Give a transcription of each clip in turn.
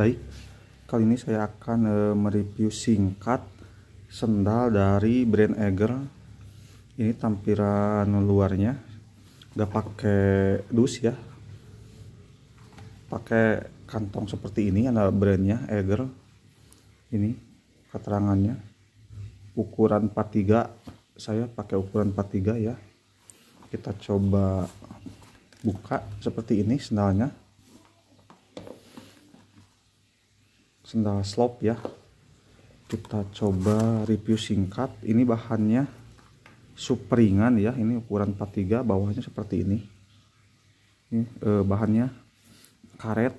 Baik, kali ini saya akan e, mereview singkat sendal dari brand Eger. Ini tampilan luarnya, udah pakai dus ya, pakai kantong seperti ini ada brandnya Eger. Ini keterangannya, ukuran 43, saya pakai ukuran 43 ya. Kita coba buka seperti ini sendalnya sendal slop ya kita coba review singkat ini bahannya super ringan ya ini ukuran 43 bawahnya seperti ini ini eh, bahannya karet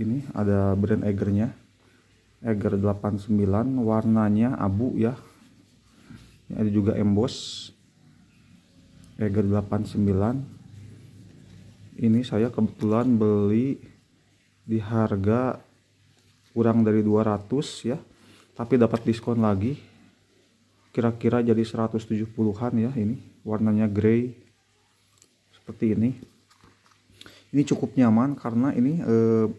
ini ada brand egernya eger 89 warnanya abu ya ini ada juga emboss eger 89 ini saya kebetulan beli di harga kurang dari 200 ya tapi dapat diskon lagi kira-kira jadi 170-an ya ini warnanya grey seperti ini ini cukup nyaman karena ini e,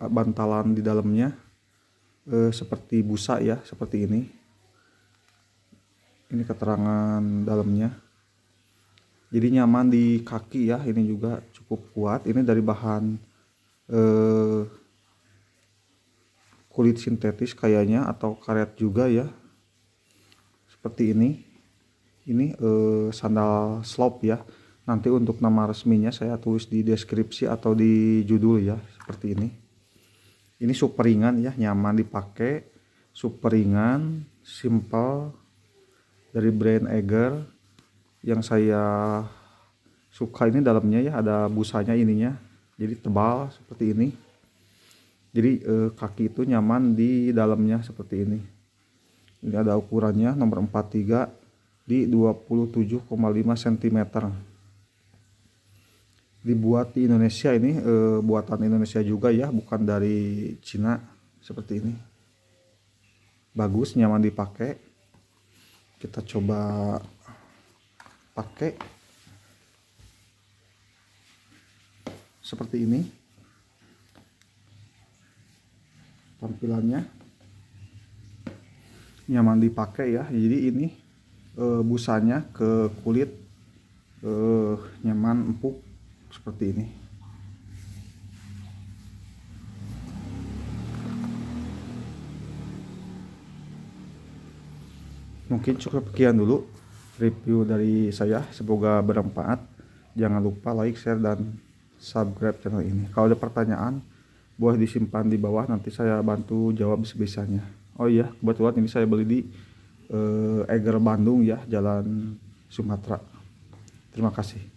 bantalan di dalamnya e, seperti busa ya seperti ini ini keterangan dalamnya jadi nyaman di kaki ya ini juga cukup kuat ini dari bahan eh, kulit sintetis kayaknya atau karet juga ya seperti ini ini eh, sandal slop ya nanti untuk nama resminya saya tulis di deskripsi atau di judul ya seperti ini ini super ringan ya nyaman dipakai super ringan simple dari brand Eger yang saya suka ini dalamnya ya ada busanya ininya jadi tebal seperti ini jadi eh, kaki itu nyaman di dalamnya seperti ini ini ada ukurannya nomor 43 di 27,5 cm dibuat di Indonesia ini eh, buatan Indonesia juga ya bukan dari Cina seperti ini bagus nyaman dipakai kita coba pakai seperti ini tampilannya nyaman dipakai ya jadi ini e, busanya ke kulit e, nyaman empuk seperti ini mungkin cukup sekian dulu review dari saya semoga bermanfaat jangan lupa like share dan subscribe channel ini kalau ada pertanyaan boleh disimpan di bawah nanti saya bantu jawab sebisanya oh iya kebetulan ini saya beli di eh, Eger Bandung ya Jalan Sumatera terima kasih